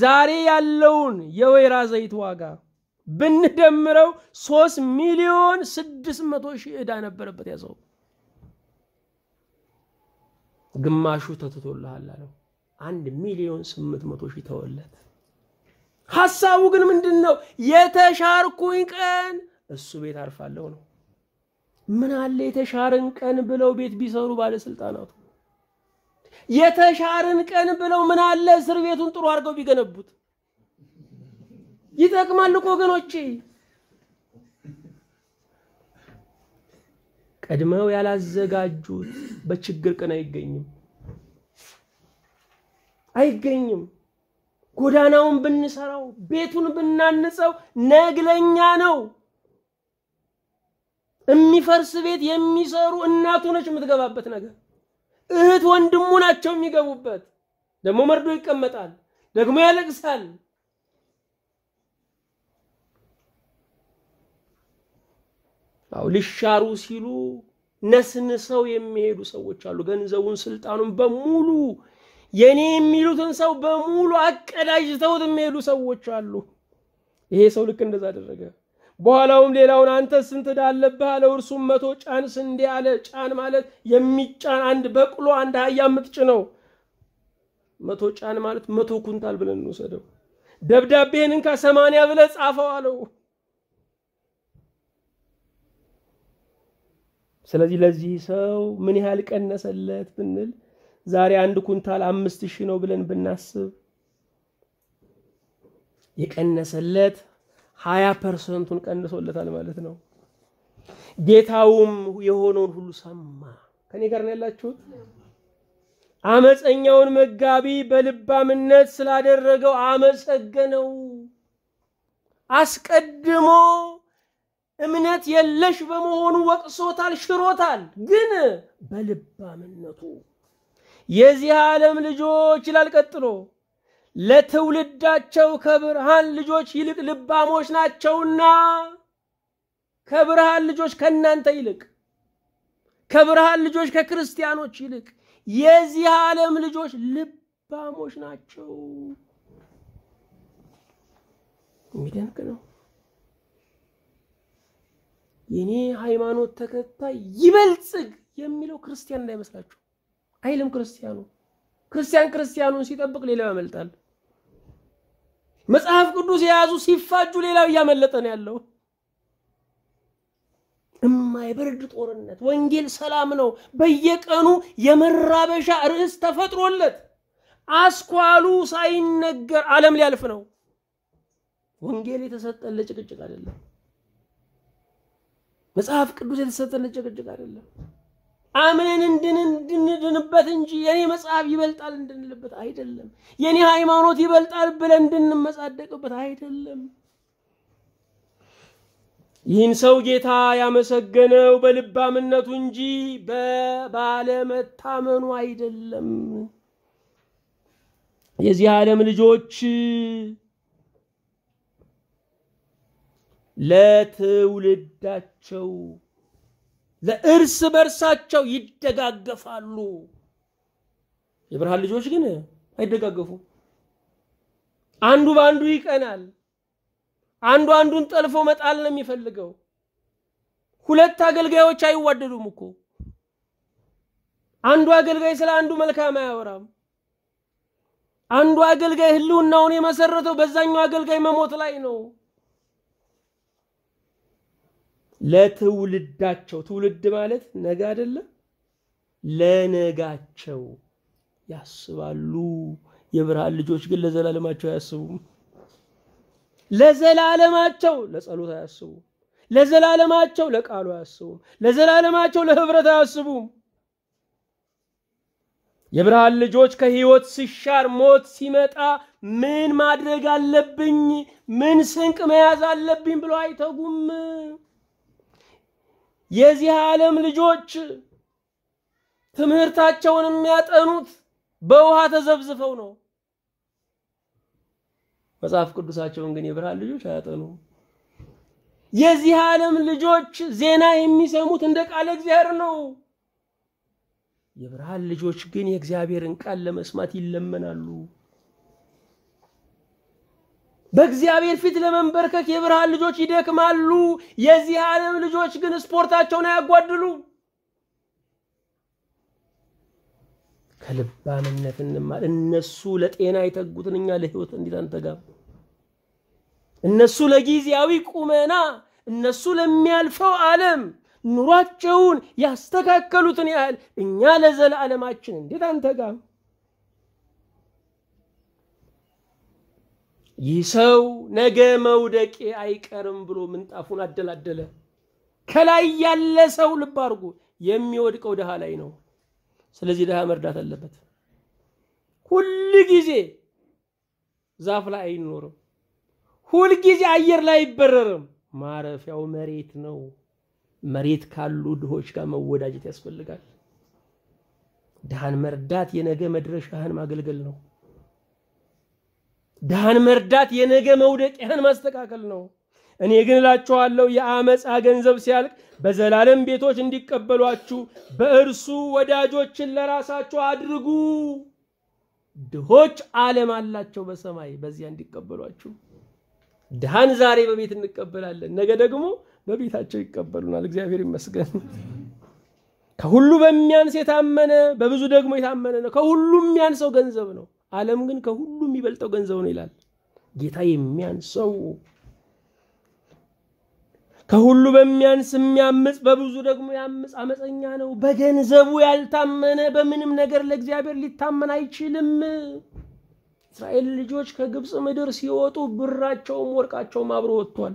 ዛሬ ያለውን የወይራ ዘይት ዋጋ ብንደምረው ሶስት ሚሊዮን ስድስት መቶ ሺህ ዕዳ ነበረበት ያዘው። ግማሹ ተትቶልሃል አለው። አንድ ሚሊዮን ስምንት መቶ ሺህ ተወለት። ሐሳቡ ግን ምንድን ነው? የተሻርኩኝ ቀን እሱ ቤት አርፋለሁ ነው። ምን አለ የተሻርን ቀን ብለው ቤት ቢሰሩ ባለስልጣናቱ የተሻርን ቀን ብለው ምን አለ እስር ቤቱን ጥሩ አድርገው ቢገነቡት ይጠቅማል እኮ ወገኖቼ። ቀድመው ያላዘጋጁት በችግር ቀን አይገኝም አይገኝም። ጎዳናውን ብንሰራው ቤቱን ብናንጸው ነግለኛ ነው። የሚፈርስ ቤት የሚሰሩ እናቱ ነች የምትገባበት ነገር እህት ወንድሙ ናቸው የሚገቡበት። ደግሞ መርዶ ይቀመጣል፣ ደግሞ ያለቅሳል። አው ሊሻሩ ሲሉ ነስንሰው የሚሄዱ ሰዎች አሉ። ገንዘቡን፣ ስልጣኑን በሙሉ የኔ የሚሉትን ሰው በሙሉ አቀዳጅተውት የሚሄዱ ሰዎች አሉ። ይሄ ሰው ልክ እንደዛ አደረገ። በኋላውም ሌላውን አንተ ስንት ዕዳ አለብህ አለው። እርሱም መቶ ጫን ስንዴ አለ። ጫን ማለት የሚጫን አንድ በቅሎ አንድ አህያ ነው። መቶ ጫን ማለት መቶ ኩንታል ብለን እንወሰደው። ደብዳቤህን እንካ ሰማንያ ብለህ ጻፈው አለው። ስለዚህ ለዚህ ሰው ምን ያህል ቀነሰለት ብንል ዛሬ አንድ ኩንታል አምስት ሺህ ነው ብለን ብናስብ የቀነሰለት ሀያ ፐርሰንቱን ቀንሶለታል ማለት ነው። ጌታውም የሆነውን ሁሉ ሰማ። ከኔ ጋር ነው ያላችሁት? አመፀኛውን መጋቢ በልባምነት ስላደረገው አመፀገነው። አስቀድሞ እምነት የለሽ በመሆኑ ወቅሶታል፣ ሽሮታል። ግን በልባምነቱ የዚህ ዓለም ልጆች ይላል ቀጥሎ ለትውልዳቸው ከብርሃን ልጆች ይልቅ ልባሞች ናቸውና ከብርሃን ልጆች ከእናንተ ይልቅ ከብርሃን ልጆች ከክርስቲያኖች ይልቅ የዚህ ዓለም ልጆች ልባሞች ናቸው። የሚደንቅ ነው። የኔ ሃይማኖት ተከታይ ይበልጽግ የሚለው ክርስቲያን እንዳይመስላችሁ አይልም። ክርስቲያኑ ክርስቲያን ክርስቲያኑን ሲጠብቅ ሌላው ያመልጣል። መጽሐፍ ቅዱስ የያዙ ሲፋጁ ሌላው እያመለጠ ነው ያለው። የማይበርድ ጦርነት። ወንጌል ሰላም ነው። በየቀኑ የመራበሻ ርዕስ ተፈጥሮለት አስኳሉ ሳይነገር ዓለም ሊያልፍ ነው። ወንጌል የተሰጠን ለጭቅጭቅ አይደለም። መጽሐፍ ቅዱስ የተሰጠን ለጭቅጭቅ አይደለም። አምነን እንድንድንበት እንጂ የኔ መጽሐፍ ይበልጣል እንድንልበት አይደለም። የኔ ሃይማኖት ይበልጣል ብለን እንድንመጻደቅበት አይደለም። ይህን ሰው ጌታ ያመሰገነው በልባምነቱ እንጂ በባለመታመኑ አይደለም። የዚህ ዓለም ልጆች ለትውልዳቸው ለእርስ በርሳቸው ይደጋገፋሉ። የብርሃን ልጆች ግን አይደጋገፉም። አንዱ በአንዱ ይቀናል። አንዱ አንዱን ጠልፎ መጣል ነው የሚፈልገው። ሁለት አገልጋዮች አይዋደዱም እኮ። አንዱ አገልጋይ ስለ አንዱ መልካም አያወራም። አንዱ አገልጋይ ህልውናውን የመሰረተው በዛኛው አገልጋይ መሞት ላይ ነው። ለትውልዳቸው ትውልድ ማለት ነገ አይደለም። ለነጋቸው ያስባሉ። የብርሃን ልጆች ግን ለዘላለማቸው አያስቡም። ለዘላለማቸው ለጸሎት አያስቡም። ለዘላለማቸው ለቃሉ አያስቡም። ለዘላለማቸው ለህብረት አያስቡም። የብርሃን ልጆች ከህይወት ሲሻር ሞት ሲመጣ ምን ማድረግ አለብኝ፣ ምን ስንቅ መያዝ አለብኝ ብሎ አይተጉም። የዚህ ዓለም ልጆች ትምህርታቸውን የሚያጠኑት በውሃ ተዘብዝፈው ነው። መጽሐፍ ቅዱሳቸውን ግን የብርሃን ልጆች አያጠኑም። የዚህ ዓለም ልጆች ዜና የሚሰሙት እንደ ቃለ እግዚአብሔር ነው። የብርሃን ልጆች ግን የእግዚአብሔርን ቃል ለመስማት ይለመናሉ። በእግዚአብሔር ፊት ለመንበርከክ የብርሃን ልጆች ይደክማሉ። የዚህ ዓለም ልጆች ግን ስፖርታቸውን አያጓድሉ። ከልባምነት እንማል። እነሱ ለጤና የተጉትን እኛ ለህይወት እንዴት አንተጋም? እነሱ ለጊዜያዊ ቁመና፣ እነሱ ለሚያልፈው ዓለም ኑሯቸውን ያስተካከሉትን ያህል እኛ ለዘላለማችን እንዴት አንተጋም? ይህ ሰው ነገ መውደቄ አይቀርም ብሎ ምንጣፉን አደላደለ። ከላይ ያለ ሰው ልብ አድርጎ የሚወድቀው ድሃ ላይ ነው። ስለዚህ ድሃ መርዳት አለበት። ሁል ጊዜ ዛፍ ላይ አይኖርም። ሁል ጊዜ አየር ላይ አይበረርም። ማረፊያው መሬት ነው። መሬት ካሉ ድሆች ጋር መወዳጀት ያስፈልጋል። ድሃን መርዳት የነገ መድረሻህን ማገልገል ነው። ድሃን መርዳት የነገ መውደቂያን ማስተካከል ነው። እኔ ግን እላችኋለሁ የአመፃ ገንዘብ ሲያልቅ በዘላለም ቤቶች እንዲቀበሏችሁ በእርሱ ወዳጆችን ለራሳችሁ አድርጉ። ድሆች ዓለም አላቸው በሰማይ በዚያ እንዲቀበሏችሁ። ድሃን ዛሬ በቤት እንቀበላለን፣ ነገ ደግሞ በቤታቸው ይቀበሉናል። እግዚአብሔር ይመስገን። ከሁሉ በሚያንስ የታመነ በብዙ ደግሞ የታመነ ነው። ከሁሉ የሚያንሰው ገንዘብ ነው። ዓለም ግን ከሁሉ የሚበልጠው ገንዘብ ነው ይላል። ጌታ የሚያንሰው ከሁሉ በሚያንስ የሚያምፅ በብዙ ደግሞ ያምፅ አመፀኛ ነው። በገንዘቡ ያልታመነ በምንም ነገር ለእግዚአብሔር ሊታመን አይችልም። እስራኤል ልጆች ከግብፅ ምድር ሲወጡ ብራቸውም ወርቃቸውም አብሮ ወጥቷል።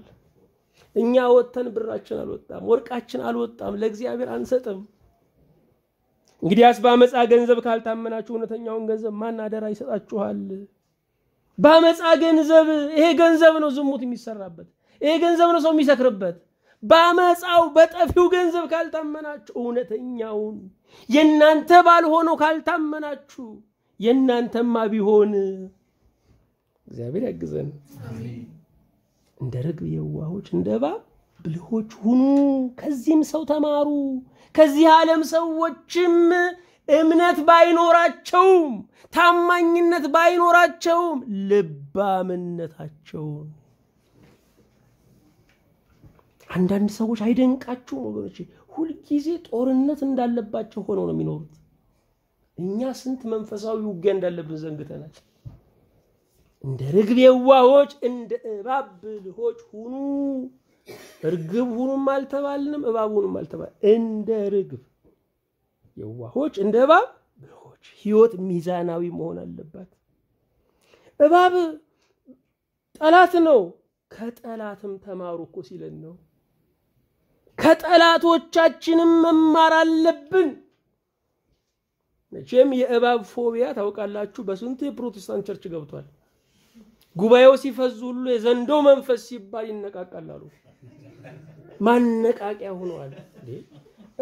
እኛ ወጥተን ብራችን አልወጣም፣ ወርቃችን አልወጣም። ለእግዚአብሔር አንሰጥም። እንግዲያስ በአመፃ ገንዘብ ካልታመናችሁ እውነተኛውን ገንዘብ ማን አደራ ይሰጣችኋል? በአመፃ ገንዘብ ይሄ ገንዘብ ነው ዝሙት የሚሰራበት፣ ይሄ ገንዘብ ነው ሰው የሚሰክርበት። በአመፃው በጠፊው ገንዘብ ካልታመናችሁ እውነተኛውን የእናንተ ባልሆነው ካልታመናችሁ የእናንተማ ቢሆን እግዚአብሔር ያግዘን። እንደ ርግብ የዋሆች እንደ እባብ ብልሆች ሁኑ፣ ከዚህም ሰው ተማሩ። ከዚህ ዓለም ሰዎችም እምነት ባይኖራቸውም ታማኝነት ባይኖራቸውም ልባምነታቸውን አንዳንድ ሰዎች አይደንቃችሁም ወገኖች ሁልጊዜ ጦርነት እንዳለባቸው ሆነው ነው የሚኖሩት እኛ ስንት መንፈሳዊ ውጊያ እንዳለብን ዘንግተናል እንደ ርግብ የዋሆች እንደ እባብ ልሆች ሁኑ እርግብ ሁኑም አልተባልንም፣ እባብ ሁኑም አልተባል እንደ ርግብ የዋሆች እንደ እባብ ብልሆች። ህይወት ሚዛናዊ መሆን አለባት። እባብ ጠላት ነው። ከጠላትም ተማሩ እኮ ሲለን ነው። ከጠላቶቻችንም መማር አለብን። መቼም የእባብ ፎቢያ ታውቃላችሁ፣ በስንት የፕሮቴስታንት ቸርች ገብቷል። ጉባኤው ሲፈዝ ሁሉ የዘንዶ መንፈስ ሲባል ይነቃቃላሉ። ማነቃቂያ ሆኗል።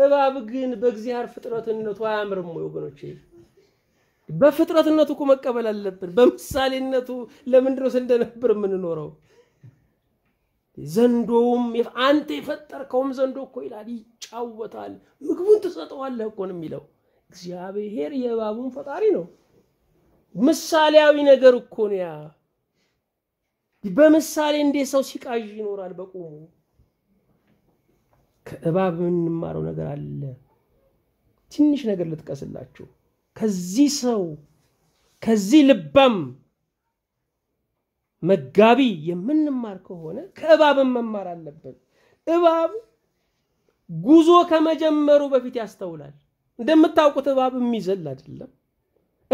እባብ ግን በእግዚአብሔር ፍጥረትነቱ አያምርም ወይ ወገኖቼ? በፍጥረትነቱ እኮ መቀበል አለብን። በምሳሌነቱ ለምንድን ስንደነብር የምንኖረው? ዘንዶውም አንተ የፈጠርከውም ዘንዶ እኮ ይላል፣ ይጫወታል፣ ምግቡን ትሰጠዋለህ እኮ ነው የሚለው። እግዚአብሔር የእባቡን ፈጣሪ ነው። ምሳሌያዊ ነገር እኮ ነው ያ። በምሳሌ እንዴ ሰው ሲቃዥ ይኖራል በቁሙ ከእባብ የምንማረው ነገር አለ። ትንሽ ነገር ልጥቀስላችሁ። ከዚህ ሰው ከዚህ ልባም መጋቢ የምንማር ከሆነ ከእባብም መማር አለብን። እባብ ጉዞ ከመጀመሩ በፊት ያስተውላል። እንደምታውቁት እባብ የሚዘል አይደለም።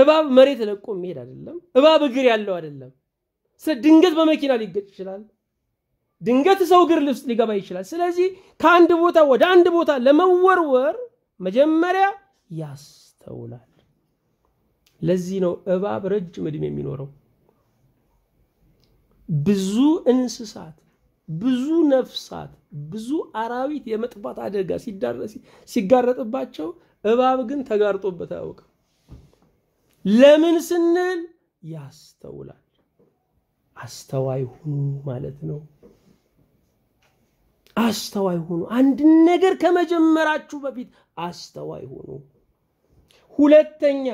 እባብ መሬት ለቆ የሚሄድ አይደለም። እባብ እግር ያለው አይደለም። ስለ ድንገት በመኪና ሊገጭ ይችላል። ድንገት ሰው እግር ልብስ ሊገባ ይችላል። ስለዚህ ከአንድ ቦታ ወደ አንድ ቦታ ለመወርወር መጀመሪያ ያስተውላል። ለዚህ ነው እባብ ረጅም እድሜ የሚኖረው። ብዙ እንስሳት፣ ብዙ ነፍሳት፣ ብዙ አራዊት የመጥፋት አደጋ ሲጋረጥባቸው እባብ ግን ተጋርጦበት አያውቅም። ለምን ስንል ያስተውላል። አስተዋይ ሁኑ ማለት ነው። አስተዋይ ሁኑ። አንድን ነገር ከመጀመራችሁ በፊት አስተዋይ ሁኑ። ሁለተኛ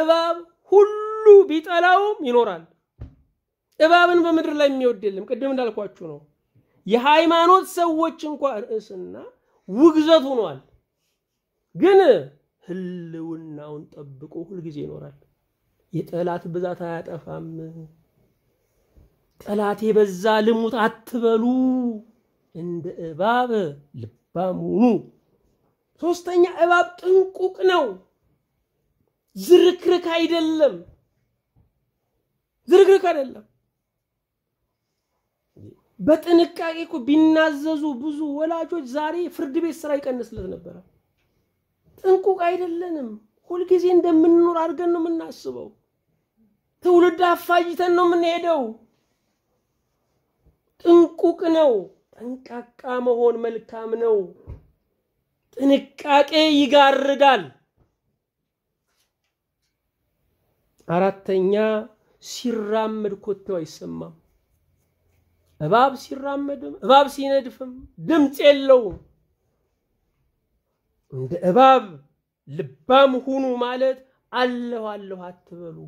እባብ ሁሉ ቢጠላውም ይኖራል። እባብን በምድር ላይ የሚወድ የለም። ቅድም እንዳልኳችሁ ነው። የሃይማኖት ሰዎች እንኳ ርዕስና ውግዘት ሆኗል። ግን ህልውናውን ጠብቆ ሁልጊዜ ይኖራል። የጠላት ብዛት አያጠፋም። ጠላት የበዛ ልሙት አትበሉ። እንደ እባብ ልባም ሁኑ። ሶስተኛ እባብ ጥንቁቅ ነው፣ ዝርክርክ አይደለም። ዝርክርክ አይደለም። በጥንቃቄ እኮ ቢናዘዙ ብዙ ወላጆች ዛሬ ፍርድ ቤት ስራ ይቀንስለት ነበረ። ጥንቁቅ አይደለንም። ሁልጊዜ እንደምንኖር አድርገን ነው የምናስበው። ትውልድ አፋጅተን ነው የምንሄደው። ጥንቁቅ ነው። ጠንቃቃ መሆን መልካም ነው። ጥንቃቄ ይጋርዳል። አራተኛ ሲራመድ ኮቴው አይሰማም። እባብ ሲራመድም እባብ ሲነድፍም ድምፅ የለውም። እንደ እባብ ልባም ሁኑ ማለት አለሁ አለሁ አትበሉ።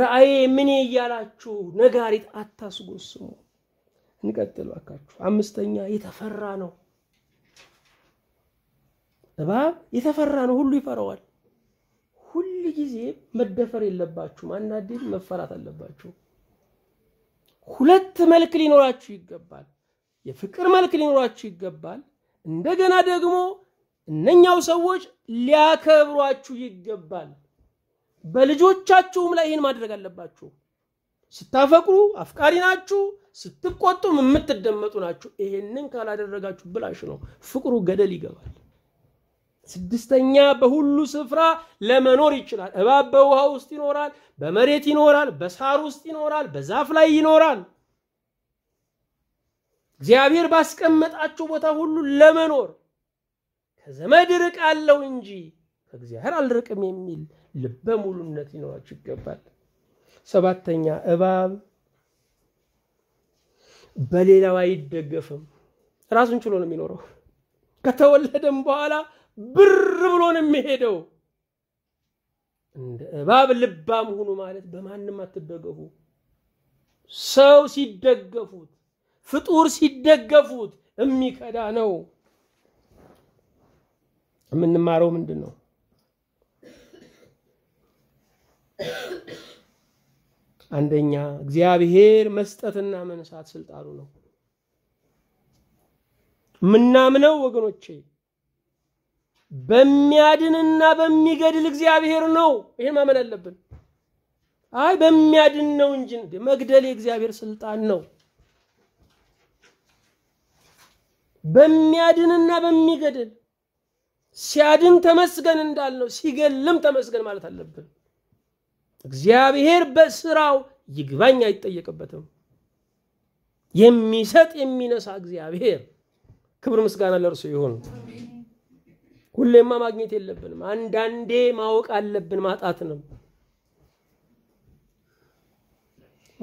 ራእዬ ምኔ እያላችሁ ነጋሪት አታስጎስሙ። እንቀጥል ባካችሁ። አምስተኛ የተፈራ ነው። እባብ የተፈራ ነው፣ ሁሉ ይፈራዋል። ሁል ጊዜ መደፈር የለባችሁም፣ አንዳንዴ መፈራት አለባችሁ። ሁለት መልክ ሊኖራችሁ ይገባል። የፍቅር መልክ ሊኖራችሁ ይገባል። እንደገና ደግሞ እነኛው ሰዎች ሊያከብሯችሁ ይገባል። በልጆቻችሁም ላይ ይህን ማድረግ አለባችሁ። ስታፈቅሩ አፍቃሪ ናችሁ፣ ስትቆጡም የምትደመጡ ናችሁ። ይሄንን ካላደረጋችሁ ብላሽ ነው ፍቅሩ ገደል ይገባል። ስድስተኛ በሁሉ ስፍራ ለመኖር ይችላል። እባብ በውሃ ውስጥ ይኖራል፣ በመሬት ይኖራል፣ በሳር ውስጥ ይኖራል፣ በዛፍ ላይ ይኖራል። እግዚአብሔር ባስቀመጣቸው ቦታ ሁሉ ለመኖር ከዘመድ ርቃለሁ እንጂ ከእግዚአብሔር አልርቅም የሚል ልበ ሙሉነት ሊኖራቸው ይገባል። ሰባተኛ እባብ በሌላው አይደገፍም። ራሱን ችሎ ነው የሚኖረው። ከተወለደም በኋላ ብር ብሎ ነው የሚሄደው። እንደ እባብ ልባም ሁኑ ማለት በማንም አትደገፉ። ሰው ሲደገፉት፣ ፍጡር ሲደገፉት የሚከዳ ነው። የምንማረው ምንድን ነው? አንደኛ እግዚአብሔር መስጠትና መንሳት ስልጣኑ ነው። ምናምነው ወገኖቼ በሚያድንና በሚገድል እግዚአብሔር ነው። ይህን ማመን አለብን። አይ በሚያድን ነው እንጂ መግደል የእግዚአብሔር ስልጣን ነው። በሚያድንና በሚገድል ሲያድን ተመስገን እንዳልነው ሲገልም ተመስገን ማለት አለብን። እግዚአብሔር በስራው ይግባኝ አይጠየቅበትም። የሚሰጥ የሚነሳ እግዚአብሔር ክብር ምስጋና ለእርሱ ይሁን። ሁሌማ ማግኘት የለብንም። አንዳንዴ ማወቅ አለብን። ማጣትንም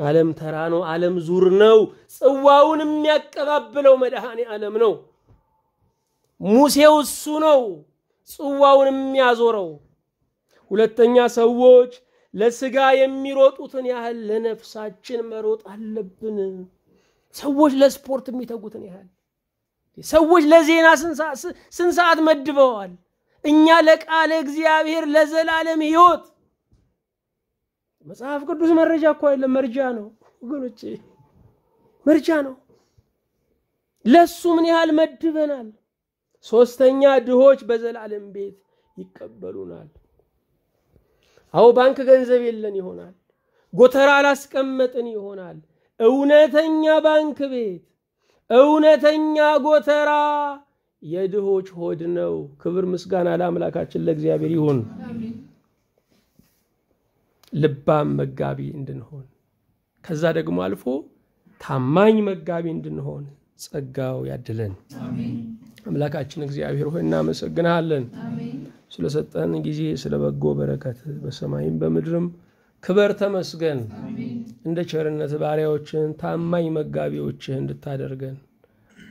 ዓለም ተራ ነው። ዓለም ዙር ነው። ጽዋውን የሚያቀባብለው መድኃኔ ዓለም ነው። ሙሴው እሱ ነው ጽዋውን የሚያዞረው። ሁለተኛ ሰዎች ለስጋ የሚሮጡትን ያህል ለነፍሳችን መሮጥ አለብን። ሰዎች ለስፖርት የሚተጉትን ያህል ሰዎች ለዜና ስንት ሰዓት መድበዋል? እኛ ለቃለ እግዚአብሔር ለዘላለም ህይወት መጽሐፍ ቅዱስ መረጃ እኮ አይደለም፣ መርጃ ነው ወገኖቼ፣ መርጃ ነው። ለሱ ምን ያህል መድበናል? ሶስተኛ ድሆች በዘላለም ቤት ይቀበሉናል። አዎ ባንክ ገንዘብ የለን ይሆናል። ጎተራ አላስቀመጥን ይሆናል። እውነተኛ ባንክ ቤት፣ እውነተኛ ጎተራ የድሆች ሆድ ነው። ክብር ምስጋና ለአምላካችን ለእግዚአብሔር ይሁን። ልባም መጋቢ እንድንሆን ከዛ ደግሞ አልፎ ታማኝ መጋቢ እንድንሆን ጸጋው ያድለን። አምላካችን እግዚአብሔር ሆይ እናመሰግናለን ስለሰጠን ጊዜ ስለ በጎ በረከት በሰማይም በምድርም ክበር ተመስገን። እንደ ቸርነት ባሪያዎችን ታማኝ መጋቢዎችህ እንድታደርገን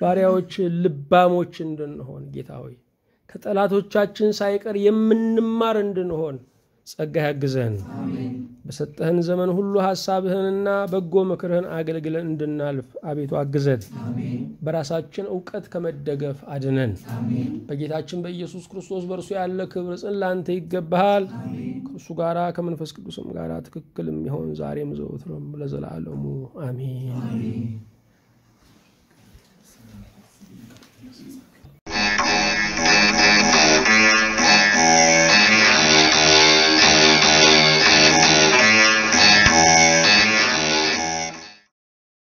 ባሪያዎች ልባሞች እንድንሆን ጌታ ሆይ ከጠላቶቻችን ሳይቀር የምንማር እንድንሆን ጸጋ ያግዘን። በሰጠህን ዘመን ሁሉ ሐሳብህንና በጎ ምክርህን አገልግለን እንድናልፍ አቤቱ አግዘን። በራሳችን እውቀት ከመደገፍ አድነን። በጌታችን በኢየሱስ ክርስቶስ በእርሱ ያለ ክብር ጽን ላንተ ይገባሃል። ከእርሱ ጋራ ከመንፈስ ቅዱስም ጋራ ትክክልም ይሆን ዛሬም ዘወትርም ለዘላለሙ አሜን።